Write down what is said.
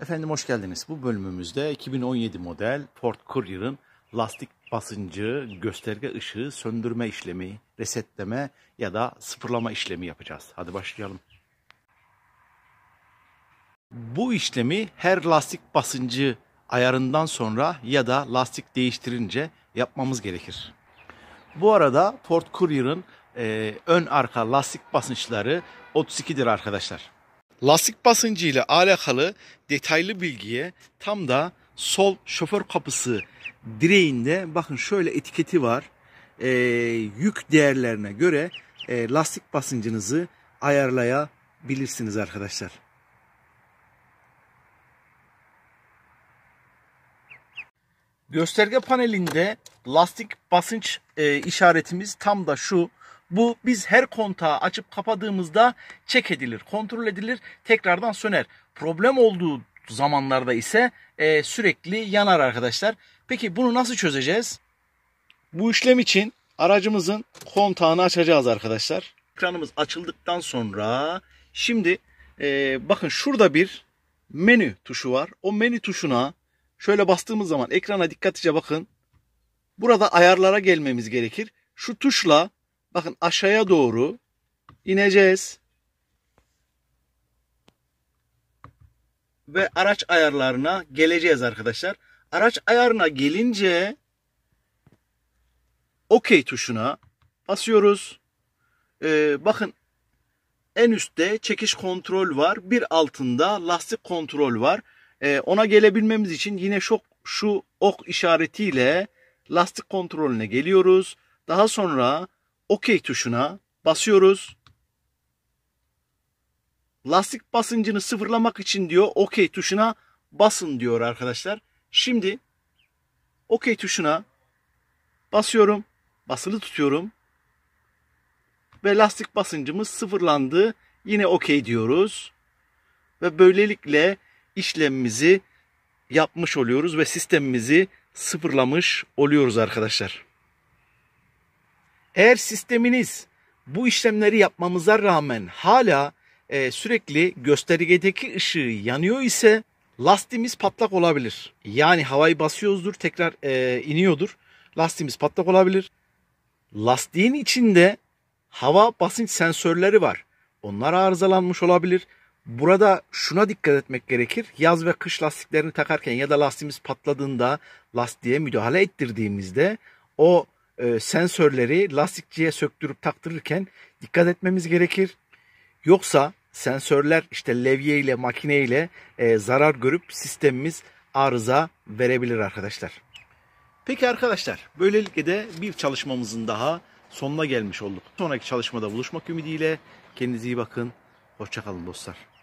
Efendim hoş geldiniz. Bu bölümümüzde 2017 model Ford Courier'ın lastik basıncı, gösterge ışığı söndürme işlemi, resetleme ya da sıfırlama işlemi yapacağız. Hadi başlayalım. Bu işlemi her lastik basıncı ayarından sonra ya da lastik değiştirince yapmamız gerekir. Bu arada Ford Courier'ın e, ön arka lastik basınçları 32'dir arkadaşlar. Lastik basıncı ile alakalı detaylı bilgiye tam da sol şoför kapısı direğinde bakın şöyle etiketi var. E, yük değerlerine göre e, lastik basıncınızı ayarlayabilirsiniz arkadaşlar. Gösterge panelinde lastik basınç e, işaretimiz tam da şu bu biz her kontağı açıp kapadığımızda çek edilir, kontrol edilir, tekrardan söner. Problem olduğu zamanlarda ise e, sürekli yanar arkadaşlar. Peki bunu nasıl çözeceğiz? Bu işlem için aracımızın kontağını açacağız arkadaşlar. Ekranımız açıldıktan sonra şimdi e, bakın şurada bir menü tuşu var. O menü tuşuna şöyle bastığımız zaman ekrana dikkatlice bakın. Burada ayarlara gelmemiz gerekir. Şu tuşla Bakın aşağıya doğru ineceğiz. Ve araç ayarlarına geleceğiz arkadaşlar. Araç ayarına gelince OK tuşuna basıyoruz. Ee, bakın en üstte çekiş kontrol var. Bir altında lastik kontrol var. Ee, ona gelebilmemiz için yine şok şu ok işaretiyle lastik kontrolüne geliyoruz. Daha sonra OK tuşuna basıyoruz. Lastik basıncını sıfırlamak için diyor OK tuşuna basın diyor arkadaşlar. Şimdi OK tuşuna basıyorum. Basılı tutuyorum. Ve lastik basıncımız sıfırlandı. Yine OK diyoruz. Ve böylelikle işlemimizi yapmış oluyoruz ve sistemimizi sıfırlamış oluyoruz arkadaşlar. Eğer sisteminiz bu işlemleri yapmamıza rağmen hala e, sürekli göstergedeki ışığı yanıyor ise lastiğimiz patlak olabilir. Yani havayı basıyoruzdur tekrar e, iniyordur. Lastiğimiz patlak olabilir. Lastiğin içinde hava basınç sensörleri var. Onlar arızalanmış olabilir. Burada şuna dikkat etmek gerekir. Yaz ve kış lastiklerini takarken ya da lastiğimiz patladığında lastiğe müdahale ettirdiğimizde o e, sensörleri lastikçiye söktürüp taktırırken dikkat etmemiz gerekir. Yoksa sensörler işte levye ile makine ile e, zarar görüp sistemimiz arıza verebilir arkadaşlar. Peki arkadaşlar böylelikle de bir çalışmamızın daha sonuna gelmiş olduk. Sonraki çalışmada buluşmak ümidiyle kendinize iyi bakın. Hoşçakalın dostlar.